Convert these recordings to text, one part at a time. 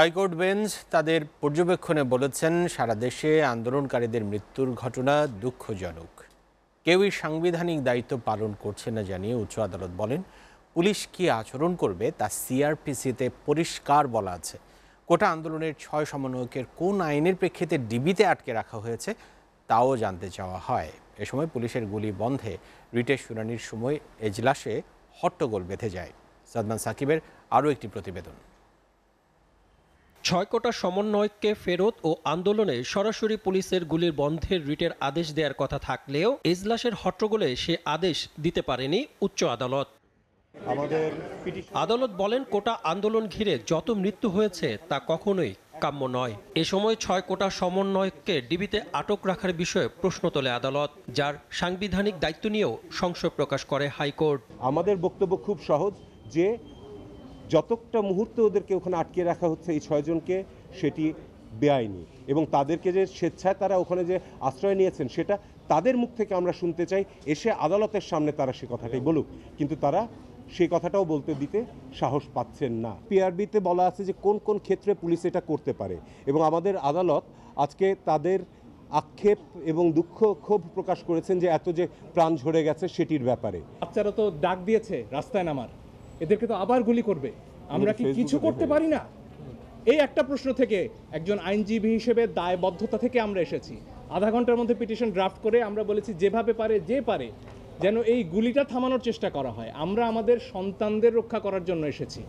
high court bench তাদের পর্যবেক্ষণে বলেছেন সারা দেশে আন্দোলনকারীদের মৃত্যুর ঘটনা দুঃখজনক কেউই সাংবিধানিক দায়িত্ব পালন করছে না জানিয়ে উচ্চ আদালত বলেন পুলিশ কি আচরণ করবে তা সিআরপিসিতে পরিষ্কার বলা আছে কোটা আন্দোলনের ছয় সমন্বয়কের কোন আইনের প্রেক্ষিতে ডিবিতে আটকে রাখা হয়েছে তাও জানতে চাওয়া হয় এ সময় পুলিশের গুলি বন্ধে রিটের শুনানির সময় এজলাসে হট্টগোল বেঁধে যায় সাদমান সাকিবের আরও একটি প্রতিবেদন ছয় কোটা সমন্বয়ককে ফেরত ও আন্দোলনে সরাসরি পুলিশের গুলির বন্ধের রিটের আদেশ দেওয়ার কথা থাকলেও এজলাসের হট্টগোলে সে আদেশ দিতে পারেনি উচ্চ আদালত আমাদের আদালত বলেন কোটা আন্দোলন ঘিরে যত মৃত্যু হয়েছে তা কখনোই কাম্য নয় এ সময় ছয় কোটা সমন্বয়ককে ডিবিতে আটক রাখার বিষয়ে প্রশ্ন তোলে আদালত যার সাংবিধানিক দায়িত্ব নিয়েও সংশয় প্রকাশ করে হাইকোর্ট আমাদের বক্তব্য খুব সহজ যে যতটা মুহূর্তে ওদেরকে ওখানে আটকে রাখা হচ্ছে এই ছয়জনকে সেটি বেআইনি এবং তাদেরকে যে স্বেচ্ছায় তারা ওখানে যে আশ্রয় নিয়েছেন সেটা তাদের মুখ থেকে আমরা শুনতে চাই এসে আদালতের সামনে তারা সে কথাটাই বলুক কিন্তু তারা সেই কথাটাও বলতে দিতে সাহস পাচ্ছেন না পিআরবিতে বলা আছে যে কোন কোন ক্ষেত্রে পুলিশ এটা করতে পারে এবং আমাদের আদালত আজকে তাদের আক্ষেপ এবং দুঃখ ক্ষোভ প্রকাশ করেছেন যে এত যে প্রাণ ঝরে গেছে সেটির ব্যাপারে বাচ্চারা তো ডাক দিয়েছে রাস্তায় নামার এদেরকে তো আবার গুলি করবে আমরা কি কিছু করতে পারি না এই একটা প্রশ্ন থেকে একজন আইনজীবী হিসেবে দায়বদ্ধতা থেকে আমরা এসেছি আধা ঘন্টার মধ্যে পিটিশন ড্রাফট করে আমরা বলেছি যেভাবে পারে যে পারে যেন এই গুলিটা থামানোর চেষ্টা করা হয় আমরা আমাদের সন্তানদের রক্ষা করার জন্য এসেছি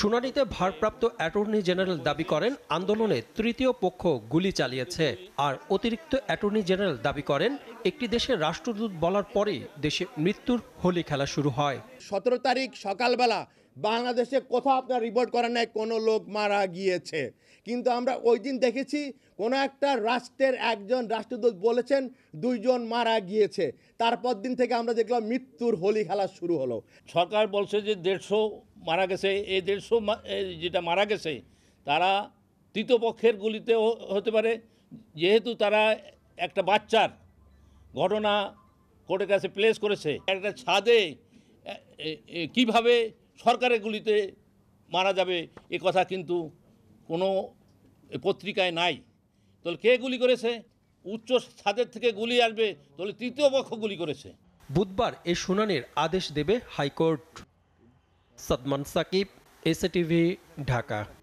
শুনানিতে ভারপ্রাপ্ত অ্যাটর্নি জেনারেল দাবি করেন আন্দোলনে তৃতীয় পক্ষ গুলি চালিয়েছে আর অতিরিক্ত অ্যাটর্নি জেনারেল দাবি করেন একটি দেশের রাষ্ট্রদূত বলার পরেই দেশে মৃত্যুর হোলি খেলা শুরু হয় সতেরো তারিখ সকালবেলা বাংলাদেশে কোথাও আপনার রিপোর্ট করেন নাই কোনো লোক মারা গিয়েছে কিন্তু আমরা ওই দিন দেখেছি কোনো একটা রাষ্ট্রের একজন রাষ্ট্রদূত বলেছেন দুইজন মারা গিয়েছে তারপর দিন থেকে আমরা দেখলাম মৃত্যুর হোলি খেলা শুরু হলো সরকার বলছে যে দেড়শো মারা গেছে এই দেড়শো যেটা মারা গেছে তারা তৃতীয় পক্ষের গুলিতে হতে পারে যেহেতু তারা একটা বাচ্চার ঘটনা কোর্টের কাছে প্লেস করেছে একটা ছাদে কিভাবে সরকারের গুলিতে মারা যাবে এ কথা কিন্তু কোনো পত্রিকায় নাই তাহলে কে গুলি করেছে উচ্চ ছাদের থেকে গুলি আসবে তাহলে তৃতীয় পক্ষ গুলি করেছে বুধবার এ শুনানির আদেশ দেবে হাইকোর্ট সাদমান সাকিব এসএটিভি ঢাকা